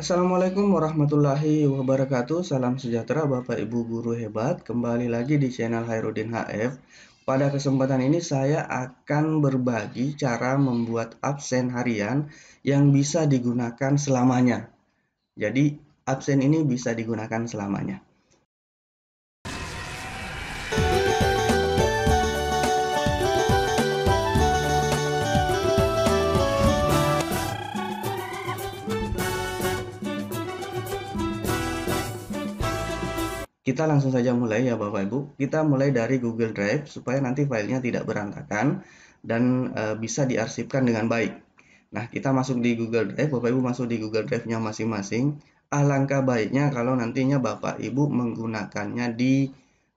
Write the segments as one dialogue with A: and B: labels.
A: Assalamualaikum warahmatullahi wabarakatuh. Salam sejahtera Bapak Ibu guru hebat. Kembali lagi di channel Hairudin HF. Pada kesempatan ini saya akan berbagi cara membuat absen harian yang bisa digunakan selamanya. Jadi, absen ini bisa digunakan selamanya. Kita langsung saja mulai ya Bapak Ibu. Kita mulai dari Google Drive supaya nanti filenya tidak berantakan dan e, bisa diarsipkan dengan baik. Nah, kita masuk di Google Drive, Bapak Ibu masuk di Google Drive-nya masing-masing. Alangkah baiknya kalau nantinya Bapak Ibu menggunakannya di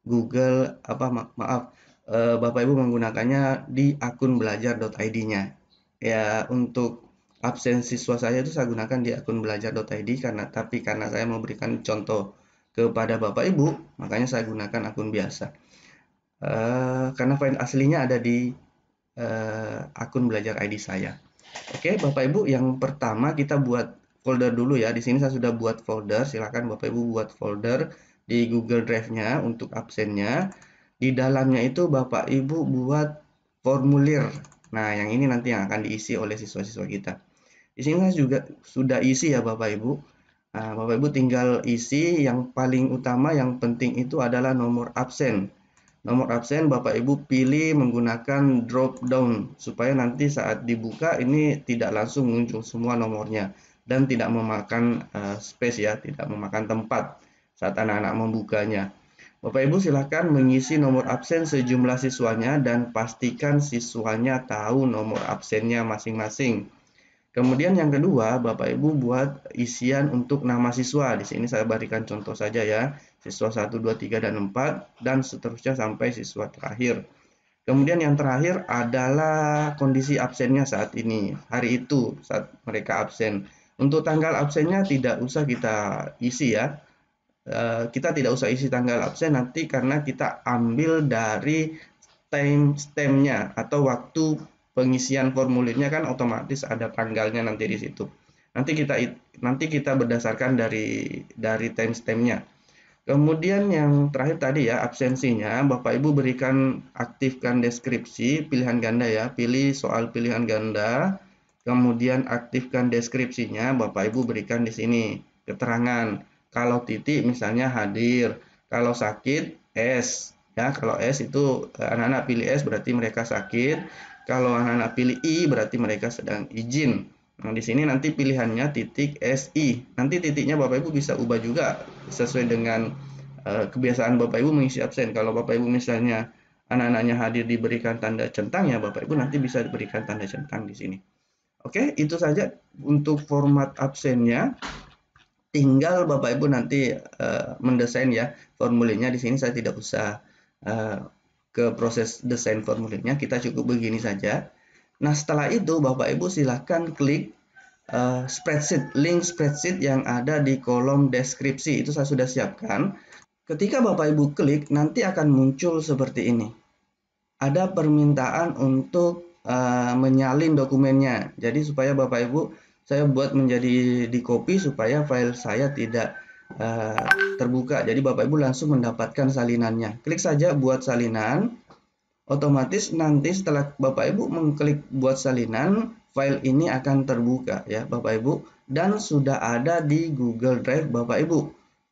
A: Google apa ma maaf, e, Bapak Ibu menggunakannya di akun belajar.id-nya. Ya, untuk absensi siswa saya itu saya gunakan di akun belajar.id karena tapi karena saya memberikan contoh kepada Bapak Ibu, makanya saya gunakan akun biasa. Uh, karena file aslinya ada di uh, akun belajar ID saya. Oke, okay, Bapak Ibu, yang pertama kita buat folder dulu ya. Di sini saya sudah buat folder, silakan Bapak Ibu buat folder di Google Drive-nya untuk absennya. Di dalamnya itu Bapak Ibu buat formulir. Nah, yang ini nanti yang akan diisi oleh siswa-siswa kita. Di sini saya juga sudah isi ya Bapak Ibu Nah, Bapak Ibu tinggal isi yang paling utama yang penting itu adalah nomor absen. Nomor absen Bapak Ibu pilih menggunakan drop down supaya nanti saat dibuka ini tidak langsung muncul semua nomornya dan tidak memakan uh, space ya, tidak memakan tempat saat anak-anak membukanya. Bapak Ibu silahkan mengisi nomor absen sejumlah siswanya dan pastikan siswanya tahu nomor absennya masing-masing. Kemudian yang kedua, Bapak Ibu buat isian untuk nama siswa. Di sini saya berikan contoh saja ya, siswa 1, 2, 3, dan 4, dan seterusnya sampai siswa terakhir. Kemudian yang terakhir adalah kondisi absennya saat ini, hari itu saat mereka absen. Untuk tanggal absennya tidak usah kita isi ya, eh, kita tidak usah isi tanggal absen nanti karena kita ambil dari time nya atau waktu pengisian formulirnya kan otomatis ada tanggalnya nanti di situ. Nanti kita nanti kita berdasarkan dari dari timestampnya. Kemudian yang terakhir tadi ya absensinya, Bapak Ibu berikan aktifkan deskripsi pilihan ganda ya, pilih soal pilihan ganda, kemudian aktifkan deskripsinya, Bapak Ibu berikan di sini keterangan. Kalau titik misalnya hadir, kalau sakit S ya, kalau S itu eh, anak-anak pilih S berarti mereka sakit. Kalau anak-anak pilih I berarti mereka sedang izin. Nah, di sini nanti pilihannya titik SI. Nanti titiknya Bapak Ibu bisa ubah juga sesuai dengan uh, kebiasaan Bapak Ibu mengisi absen. Kalau Bapak Ibu misalnya anak-anaknya hadir diberikan tanda centang ya Bapak Ibu nanti bisa diberikan tanda centang di sini. Oke, itu saja untuk format absennya. Tinggal Bapak Ibu nanti uh, mendesain ya formulirnya di sini saya tidak usah uh, ke proses desain formulirnya kita cukup begini saja. Nah setelah itu Bapak Ibu silahkan klik uh, spreadsheet link spreadsheet yang ada di kolom deskripsi itu saya sudah siapkan. Ketika Bapak Ibu klik nanti akan muncul seperti ini. Ada permintaan untuk uh, menyalin dokumennya. Jadi supaya Bapak Ibu saya buat menjadi di copy supaya file saya tidak Eh, terbuka. Jadi Bapak Ibu langsung mendapatkan salinannya. Klik saja buat salinan. Otomatis nanti setelah Bapak Ibu mengklik buat salinan, file ini akan terbuka ya Bapak Ibu dan sudah ada di Google Drive Bapak Ibu.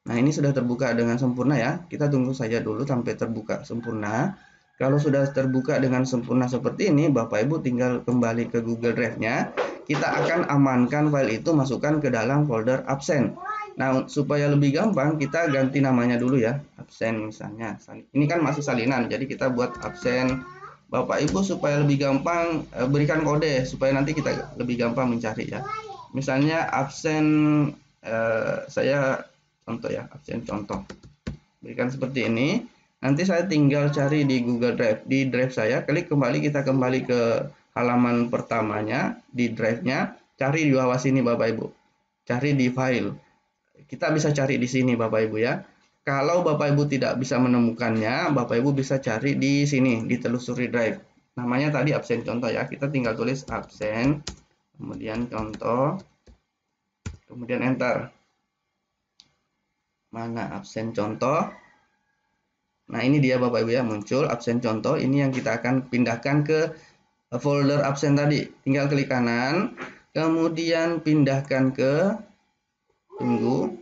A: Nah, ini sudah terbuka dengan sempurna ya. Kita tunggu saja dulu sampai terbuka sempurna. Kalau sudah terbuka dengan sempurna seperti ini, Bapak Ibu tinggal kembali ke Google Drive-nya. Kita akan amankan file itu masukkan ke dalam folder absen. Nah, supaya lebih gampang kita ganti namanya dulu ya, absen misalnya. Ini kan masih salinan, jadi kita buat absen Bapak Ibu supaya lebih gampang eh, berikan kode supaya nanti kita lebih gampang mencari ya. Misalnya absen eh, saya contoh ya, absen contoh. Berikan seperti ini. Nanti saya tinggal cari di Google Drive, di Drive saya, klik kembali kita kembali ke halaman pertamanya di Drive-nya, cari di bawah sini Bapak Ibu. Cari di file. Kita bisa cari di sini Bapak Ibu ya. Kalau Bapak Ibu tidak bisa menemukannya, Bapak Ibu bisa cari di sini, di telusuri drive. Namanya tadi absen contoh ya. Kita tinggal tulis absen, kemudian contoh, kemudian enter. Mana absen contoh? Nah, ini dia Bapak Ibu ya, muncul absen contoh. Ini yang kita akan pindahkan ke folder absen tadi. Tinggal klik kanan, kemudian pindahkan ke tunggu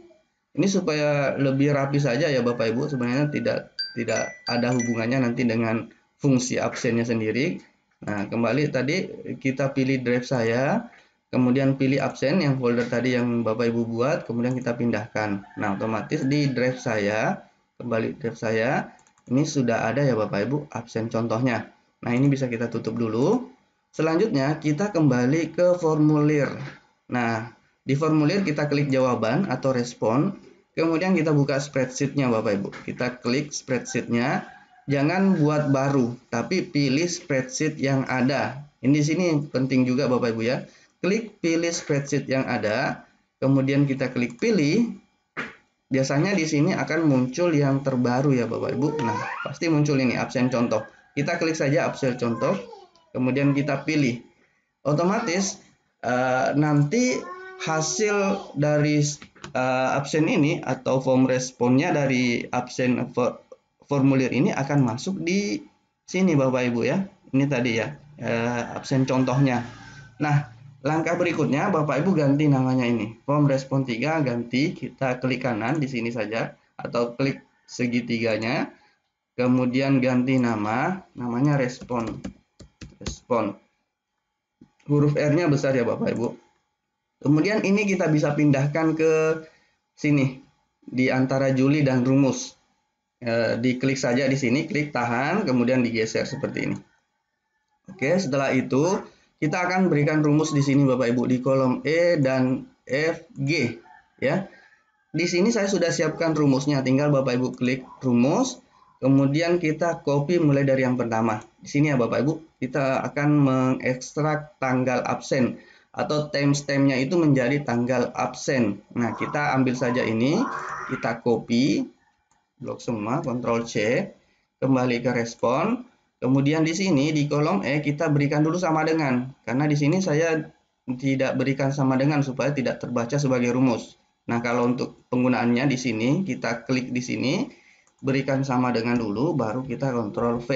A: ini supaya lebih rapi saja ya Bapak Ibu, sebenarnya tidak tidak ada hubungannya nanti dengan fungsi absennya sendiri. Nah, kembali tadi kita pilih drive saya, kemudian pilih absen yang folder tadi yang Bapak Ibu buat, kemudian kita pindahkan. Nah, otomatis di drive saya, kembali drive saya, ini sudah ada ya Bapak Ibu absen contohnya. Nah, ini bisa kita tutup dulu. Selanjutnya, kita kembali ke formulir. Nah, di formulir kita klik jawaban atau respon, kemudian kita buka spreadsheetnya Bapak Ibu. Kita klik spreadsheetnya, jangan buat baru, tapi pilih spreadsheet yang ada. Ini di sini penting juga Bapak Ibu ya. Klik pilih spreadsheet yang ada, kemudian kita klik pilih. Biasanya di sini akan muncul yang terbaru ya Bapak Ibu. Nah, pasti muncul ini absen contoh. Kita klik saja absen contoh, kemudian kita pilih. Otomatis eh, nanti hasil dari uh, absen ini atau form responnya dari absen formulir ini akan masuk di sini Bapak Ibu ya. Ini tadi ya, uh, absen contohnya. Nah, langkah berikutnya Bapak Ibu ganti namanya ini. Form respon 3 ganti, kita klik kanan di sini saja atau klik segitiganya. Kemudian ganti nama, namanya respon. Respon. Huruf R-nya besar ya Bapak Ibu Kemudian ini kita bisa pindahkan ke sini di antara Juli dan rumus. E, diklik saja di sini, klik tahan, kemudian digeser seperti ini. Oke, setelah itu kita akan berikan rumus di sini Bapak Ibu di kolom E dan F, G ya. Di sini saya sudah siapkan rumusnya, tinggal Bapak Ibu klik rumus, kemudian kita copy mulai dari yang pertama. Di sini ya Bapak Ibu, kita akan mengekstrak tanggal absen atau timestampnya itu menjadi tanggal absen. Nah, kita ambil saja ini, kita copy, blok semua, Ctrl C, kembali ke respon. Kemudian di sini di kolom E kita berikan dulu sama dengan, karena di sini saya tidak berikan sama dengan supaya tidak terbaca sebagai rumus. Nah, kalau untuk penggunaannya di sini, kita klik di sini, berikan sama dengan dulu, baru kita Ctrl V,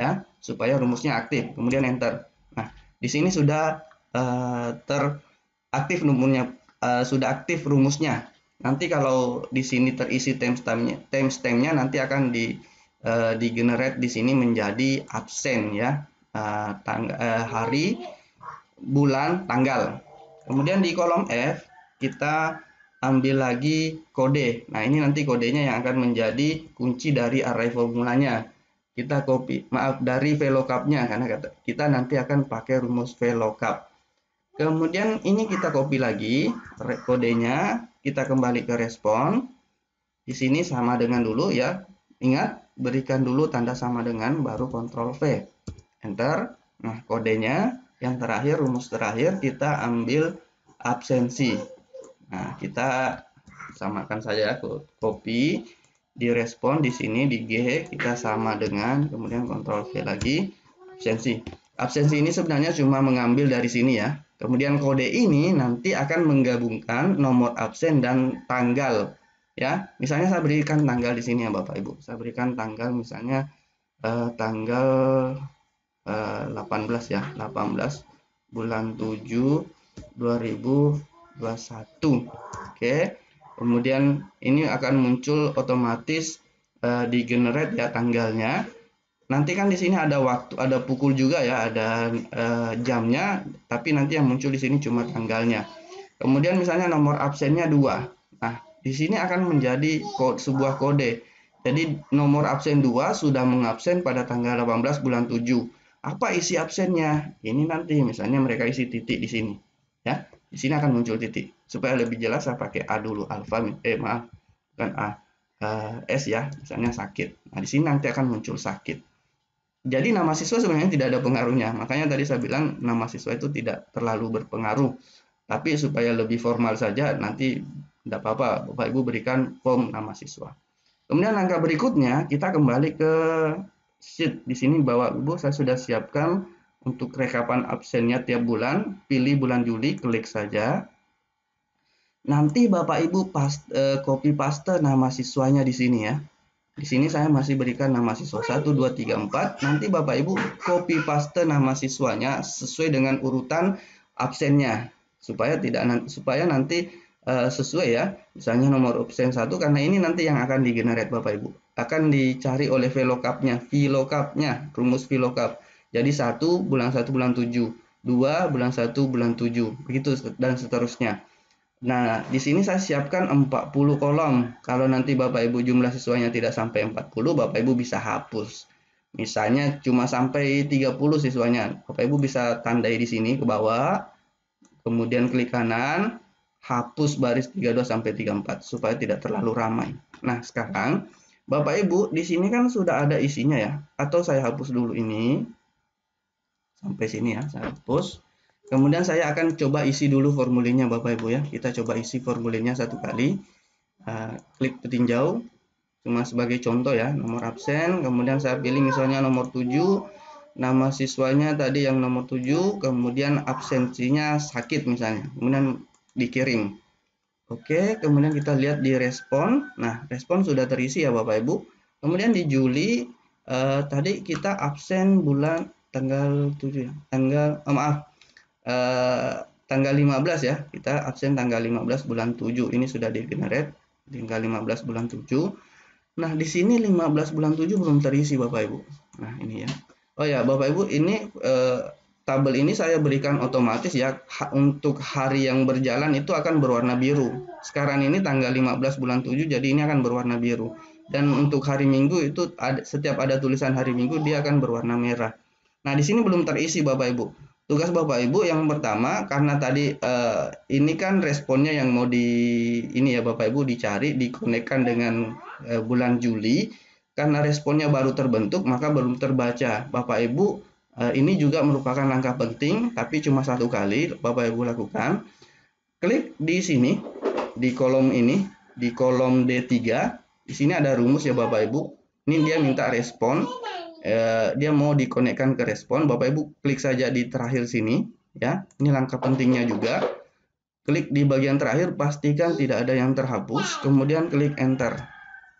A: ya, supaya rumusnya aktif. Kemudian Enter. Nah, di sini sudah Eh, teraktif rumusnya uh, sudah aktif rumusnya. Nanti kalau di sini terisi timestampnya, timestampnya nanti akan di uh, eh, di generate di sini menjadi absen ya uh, tang uh, hari, bulan, tanggal. Kemudian di kolom F kita ambil lagi kode. Nah, ini nanti kodenya yang akan menjadi kunci dari array formulanya. Kita copy, maaf, dari VLOOKUP-nya karena kita nanti akan pakai rumus VLOOKUP. Kemudian ini kita copy lagi kodenya, kita kembali ke respon. Di sini sama dengan dulu ya. Ingat, berikan dulu tanda sama dengan baru kontrol V. Enter. Nah, kodenya yang terakhir rumus terakhir kita ambil absensi. Nah, kita samakan saja copy di respon di sini di G kita sama dengan kemudian kontrol V lagi absensi. Absensi ini sebenarnya cuma mengambil dari sini ya. Kemudian kode ini nanti akan menggabungkan nomor absen dan tanggal ya. Misalnya saya berikan tanggal di sini ya Bapak Ibu. Saya berikan tanggal misalnya eh, tanggal eh, 18 ya, 18 bulan 7 2021. Oke. Kemudian ini akan muncul otomatis eh, di generate ya tanggalnya nanti kan di sini ada waktu ada pukul juga ya ada uh, jamnya tapi nanti yang muncul di sini cuma tanggalnya kemudian misalnya nomor absennya dua nah di sini akan menjadi kode, sebuah kode jadi nomor absen 2 sudah mengabsen pada tanggal 18 bulan 7 apa isi absennya ini nanti misalnya mereka isi titik di sini ya di sini akan muncul titik supaya lebih jelas saya pakai a dulu alfa eh maaf bukan a eh, s ya misalnya sakit nah di sini nanti akan muncul sakit jadi nama siswa sebenarnya tidak ada pengaruhnya. Makanya tadi saya bilang nama siswa itu tidak terlalu berpengaruh. Tapi supaya lebih formal saja nanti tidak apa-apa Bapak Ibu berikan form nama siswa. Kemudian langkah berikutnya kita kembali ke sheet. Di sini bawa Ibu saya sudah siapkan untuk rekapan absennya tiap bulan. Pilih bulan Juli, klik saja. Nanti Bapak Ibu eh, copy paste nama siswanya di sini ya. Di sini saya masih berikan nama siswa 1, 2, 3, 4. Nanti Bapak Ibu copy paste nama siswanya sesuai dengan urutan absennya supaya tidak supaya nanti uh, sesuai ya. Misalnya nomor absen 1 karena ini nanti yang akan digenerate Bapak Ibu. Akan dicari oleh VLOOKUP-nya, VLOOKUP-nya, rumus VLOOKUP. Jadi 1 bulan 1 bulan 7, 2 bulan 1 bulan 7, begitu dan seterusnya. Nah, di sini saya siapkan 40 kolom. Kalau nanti Bapak Ibu jumlah siswanya tidak sampai 40, Bapak Ibu bisa hapus. Misalnya cuma sampai 30 siswanya. Bapak Ibu bisa tandai di sini ke bawah. Kemudian klik kanan, hapus baris 32 sampai 34 supaya tidak terlalu ramai. Nah, sekarang Bapak Ibu di sini kan sudah ada isinya ya. Atau saya hapus dulu ini. Sampai sini ya, saya hapus. Kemudian saya akan coba isi dulu formulirnya Bapak Ibu ya. Kita coba isi formulirnya satu kali. Ah, klik petinjau. Cuma sebagai contoh ya, nomor absen. Kemudian saya pilih misalnya nomor 7. Nama siswanya tadi yang nomor 7. Kemudian absensinya sakit misalnya. Kemudian dikirim. Oke, kemudian kita lihat di respon. Nah, respon sudah terisi ya Bapak Ibu. Kemudian di Juli, eh, tadi kita absen bulan tanggal 7 ya. Tanggal, oh, maaf, Eh, tanggal 15 ya kita absen tanggal 15 bulan 7 ini sudah di generate tanggal 15 bulan 7 nah di sini 15 bulan 7 belum terisi Bapak Ibu nah ini ya Oh ya Bapak Ibu ini e, tabel ini saya berikan otomatis ya ha, untuk hari yang berjalan itu akan berwarna biru sekarang ini tanggal 15 bulan 7 jadi ini akan berwarna biru dan untuk hari Minggu itu ada, setiap ada tulisan hari Minggu dia akan berwarna merah nah di sini belum terisi Bapak Ibu tugas Bapak Ibu yang pertama karena tadi eh, ini kan responnya yang mau di ini ya Bapak Ibu dicari dikonekkan dengan eh, bulan Juli karena responnya baru terbentuk maka belum terbaca Bapak Ibu eh, ini juga merupakan langkah penting tapi cuma satu kali Bapak Ibu lakukan klik di sini di kolom ini di kolom D3 di sini ada rumus ya Bapak Ibu ini dia minta respon Eh, dia mau dikonekkan ke respon, Bapak Ibu klik saja di terakhir sini, ya. Ini langkah pentingnya juga. Klik di bagian terakhir, pastikan tidak ada yang terhapus, kemudian klik enter.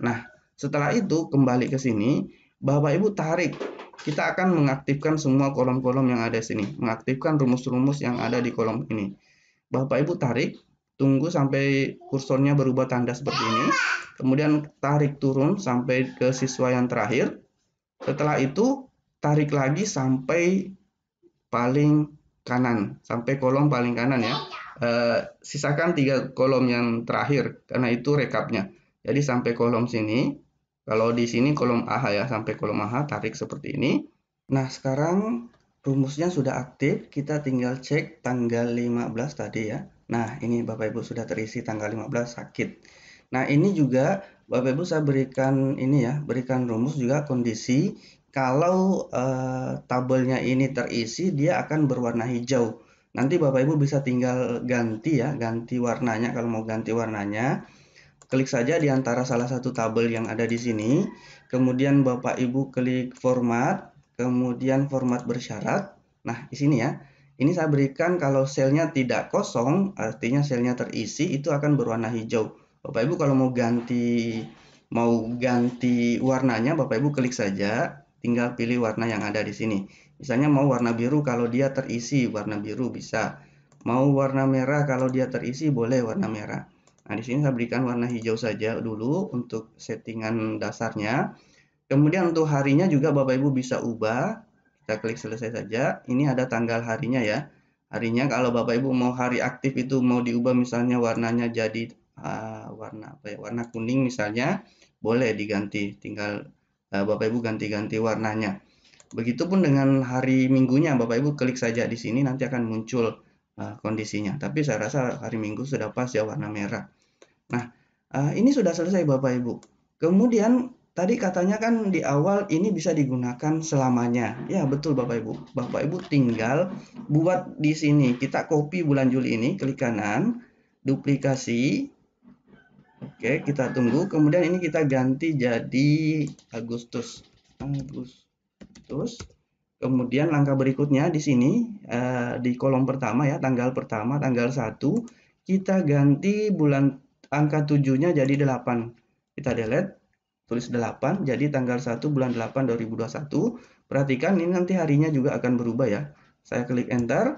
A: Nah, setelah itu kembali ke sini, Bapak Ibu tarik. Kita akan mengaktifkan semua kolom-kolom yang ada di sini, mengaktifkan rumus-rumus yang ada di kolom ini. Bapak Ibu tarik, tunggu sampai kursornya berubah tanda seperti ini, kemudian tarik turun sampai ke siswa yang terakhir, setelah itu tarik lagi sampai paling kanan, sampai kolom paling kanan ya. E, sisakan tiga kolom yang terakhir karena itu rekapnya. Jadi sampai kolom sini, kalau di sini kolom AH ya, sampai kolom AH tarik seperti ini. Nah sekarang rumusnya sudah aktif, kita tinggal cek tanggal 15 tadi ya. Nah ini Bapak Ibu sudah terisi tanggal 15 sakit. Nah ini juga Bapak Ibu saya berikan ini ya, berikan rumus juga kondisi kalau uh, tabelnya ini terisi dia akan berwarna hijau. Nanti Bapak Ibu bisa tinggal ganti ya, ganti warnanya kalau mau ganti warnanya. Klik saja di antara salah satu tabel yang ada di sini. Kemudian Bapak Ibu klik format, kemudian format bersyarat. Nah, di sini ya. Ini saya berikan kalau selnya tidak kosong, artinya selnya terisi, itu akan berwarna hijau. Bapak Ibu kalau mau ganti mau ganti warnanya Bapak Ibu klik saja tinggal pilih warna yang ada di sini. Misalnya mau warna biru kalau dia terisi warna biru bisa. Mau warna merah kalau dia terisi boleh warna merah. Nah, di sini saya berikan warna hijau saja dulu untuk settingan dasarnya. Kemudian untuk harinya juga Bapak Ibu bisa ubah. Kita klik selesai saja. Ini ada tanggal harinya ya. Harinya kalau Bapak Ibu mau hari aktif itu mau diubah misalnya warnanya jadi Ah, warna apa ya, warna kuning misalnya boleh diganti tinggal eh, Bapak Ibu ganti-ganti warnanya. Begitupun dengan hari Minggunya Bapak Ibu klik saja di sini nanti akan muncul eh, kondisinya. Tapi saya rasa hari Minggu sudah pas ya warna merah. Nah, eh, ini sudah selesai Bapak Ibu. Kemudian tadi katanya kan di awal ini bisa digunakan selamanya. Ya, betul Bapak Ibu. Bapak Ibu tinggal buat di sini. Kita copy bulan Juli ini, klik kanan, duplikasi, Oke, kita tunggu. Kemudian ini kita ganti jadi Agustus. Agustus. Kemudian langkah berikutnya di sini uh, di kolom pertama ya, tanggal pertama, tanggal 1, kita ganti bulan angka 7-nya jadi 8. Kita delete, tulis 8, jadi tanggal 1 bulan 8 2021. Perhatikan ini nanti harinya juga akan berubah ya. Saya klik enter.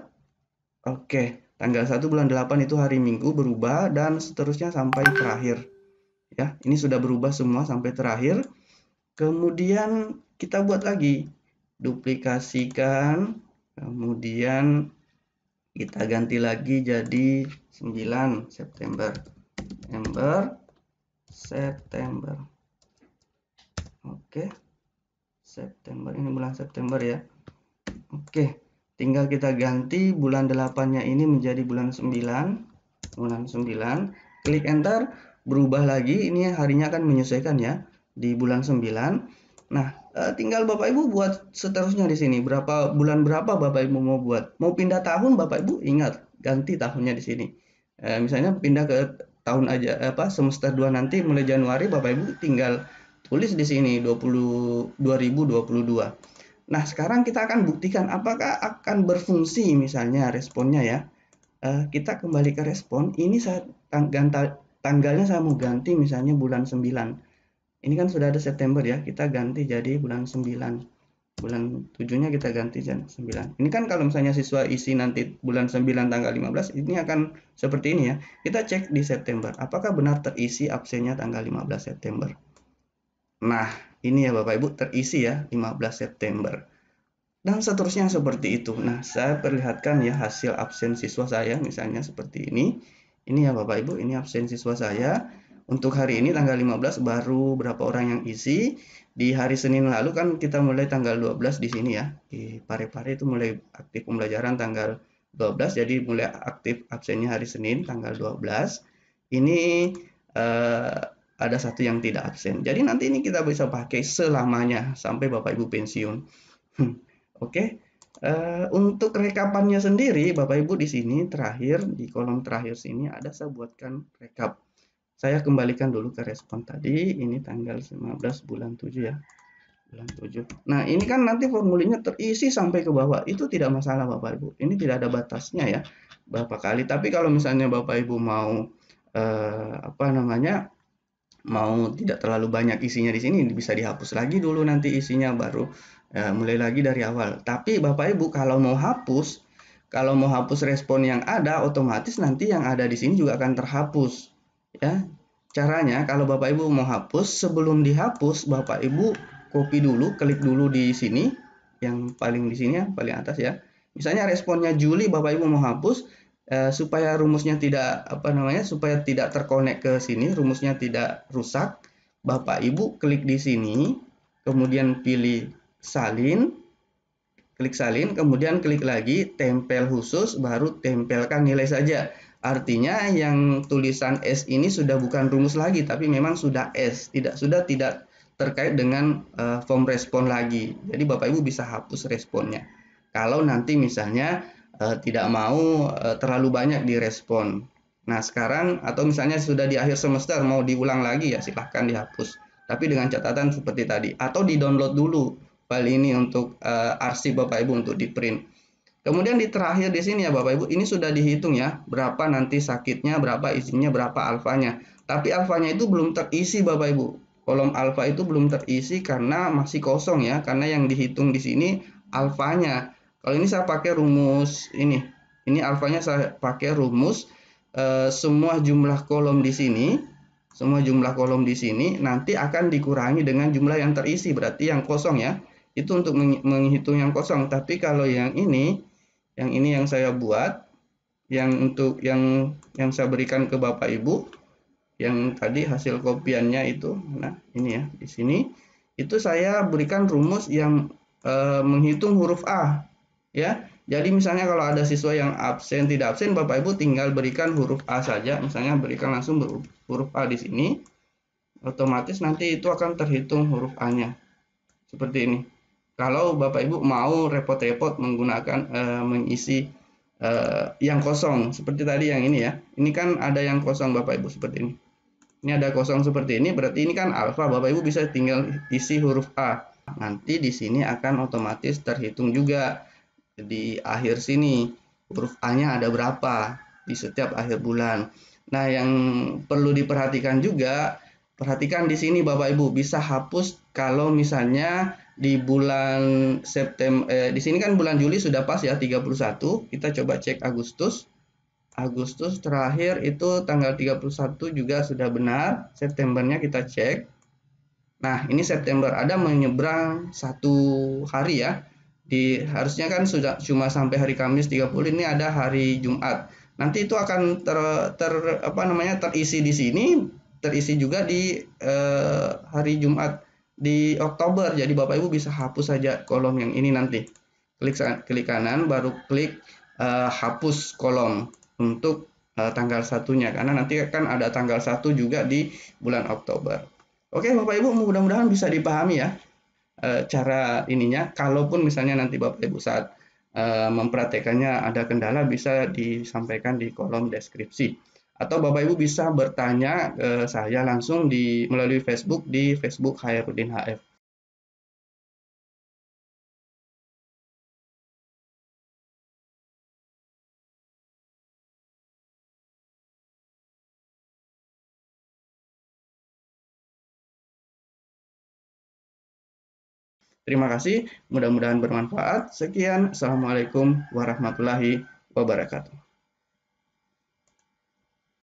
A: Oke. Tanggal 1 bulan 8 itu hari Minggu berubah dan seterusnya sampai terakhir. Ya, ini sudah berubah semua sampai terakhir. Kemudian kita buat lagi. Duplikasikan, kemudian kita ganti lagi jadi 9 September. September September. Oke. September ini bulan September ya. Oke. Tinggal kita ganti bulan 8-nya ini menjadi bulan 9. Bulan 9. Klik enter, berubah lagi. Ini harinya akan menyesuaikan ya di bulan sembilan Nah, eh, tinggal Bapak Ibu buat seterusnya di sini. Berapa bulan berapa Bapak Ibu mau buat? Mau pindah tahun Bapak Ibu ingat ganti tahunnya di sini. e, misalnya pindah ke tahun aja apa semester 2 nanti mulai Januari Bapak Ibu tinggal tulis di sini 20 2022. Nah, sekarang kita akan buktikan apakah akan berfungsi misalnya responnya ya. Uh, kita kembali ke respon. Ini saya tanggal tanggalnya saya mau ganti misalnya bulan 9. Ini kan sudah ada September ya, kita ganti jadi bulan 9. Bulan 7-nya kita ganti jadi 9. Ini kan kalau misalnya siswa isi nanti bulan 9 tanggal 15, ini akan seperti ini ya. Kita cek di September, apakah benar terisi absennya tanggal 15 September. Nah, ini ya Bapak Ibu terisi ya 15 September. Dan seterusnya seperti itu. Nah, saya perlihatkan ya hasil absen siswa saya misalnya seperti ini. Ini ya Bapak Ibu, ini absen siswa saya. Untuk hari ini tanggal 15 baru berapa orang yang isi. Di hari Senin lalu kan kita mulai tanggal 12 di sini ya. Di pare -pare itu mulai aktif pembelajaran tanggal 12 jadi mulai aktif absennya hari Senin tanggal 12. Ini eh, ada satu yang tidak absen. Jadi nanti ini kita bisa pakai selamanya sampai Bapak Ibu pensiun. Hmm, oke. Okay. Uh, eh, untuk rekapannya sendiri, Bapak Ibu di sini terakhir di kolom terakhir sini ada saya buatkan rekap. Saya kembalikan dulu ke respon tadi. Ini tanggal 15 bulan 7 ya. Bulan 7. Nah, ini kan nanti formulirnya terisi sampai ke bawah. Itu tidak masalah Bapak Ibu. Ini tidak ada batasnya ya. Berapa kali. Tapi kalau misalnya Bapak Ibu mau uh, apa namanya? mau tidak terlalu banyak isinya di sini bisa dihapus lagi dulu nanti isinya baru uh, mulai lagi dari awal. Tapi Bapak Ibu kalau mau hapus kalau mau hapus respon yang ada otomatis nanti yang ada di sini juga akan terhapus ya. Caranya kalau Bapak Ibu mau hapus sebelum dihapus Bapak Ibu copy dulu, klik dulu di sini yang paling di sini ya, paling atas ya. Misalnya responnya Juli Bapak Ibu mau hapus, Eh, supaya rumusnya tidak apa namanya supaya tidak terkonek ke sini rumusnya tidak rusak Bapak Ibu klik di sini kemudian pilih salin klik salin kemudian klik lagi tempel khusus baru tempelkan nilai saja artinya yang tulisan S ini sudah bukan rumus lagi tapi memang sudah S tidak sudah tidak terkait dengan uh, form respon lagi jadi Bapak Ibu bisa hapus responnya kalau nanti misalnya Eh, tidak mau eh, terlalu banyak direspon. Nah sekarang atau misalnya sudah di akhir semester mau diulang lagi ya silahkan dihapus. Tapi dengan catatan seperti tadi atau di download dulu file ini untuk uh, arsip bapak ibu untuk di print. Kemudian di terakhir di sini ya bapak ibu ini sudah dihitung ya berapa nanti sakitnya, berapa isinya, berapa alfanya. Tapi alfanya itu belum terisi bapak ibu. Kolom alfa itu belum terisi karena masih kosong ya karena yang dihitung di sini alfanya kalau ini saya pakai rumus ini. Ini alfanya saya pakai rumus e, semua jumlah kolom di sini, semua jumlah kolom di sini nanti akan dikurangi dengan jumlah yang terisi, berarti yang kosong ya. Itu untuk menghitung yang kosong. Tapi kalau yang ini, yang ini yang saya buat, yang untuk yang yang saya berikan ke Bapak Ibu, yang tadi hasil kopiannya itu nah ini ya di sini itu saya berikan rumus yang e, menghitung huruf A ya. Jadi misalnya kalau ada siswa yang absen tidak absen Bapak Ibu tinggal berikan huruf A saja, misalnya berikan langsung huruf A di sini. Otomatis nanti itu akan terhitung huruf A-nya. Seperti ini. Kalau Bapak Ibu mau repot-repot menggunakan e, mengisi e, yang kosong seperti tadi yang ini ya. Ini kan ada yang kosong Bapak Ibu seperti ini. Ini ada kosong seperti ini berarti ini kan alfa. Bapak Ibu bisa tinggal isi huruf A. Nanti di sini akan otomatis terhitung juga di akhir sini huruf A-nya ada berapa di setiap akhir bulan. Nah, yang perlu diperhatikan juga, perhatikan di sini Bapak Ibu bisa hapus kalau misalnya di bulan September eh, di sini kan bulan Juli sudah pas ya 31. Kita coba cek Agustus. Agustus terakhir itu tanggal 31 juga sudah benar. Septembernya kita cek. Nah, ini September ada menyeberang satu hari ya di harusnya kan sudah cuma sampai hari Kamis 30 ini ada hari Jumat. Nanti itu akan ter, ter apa namanya terisi di sini, terisi juga di eh, hari Jumat di Oktober. Jadi Bapak Ibu bisa hapus saja kolom yang ini nanti. Klik klik kanan baru klik eh, hapus kolom untuk eh, tanggal satunya karena nanti kan ada tanggal satu juga di bulan Oktober. Oke Bapak Ibu mudah-mudahan bisa dipahami ya. Eh, cara ininya. Kalaupun misalnya nanti Bapak Ibu saat eh, mempraktekannya ada kendala bisa disampaikan di kolom deskripsi. Atau Bapak Ibu bisa bertanya ke saya langsung di melalui Facebook di Facebook Hairudin HF. Terima kasih, mudah-mudahan bermanfaat. Sekian, Assalamualaikum warahmatullahi wabarakatuh.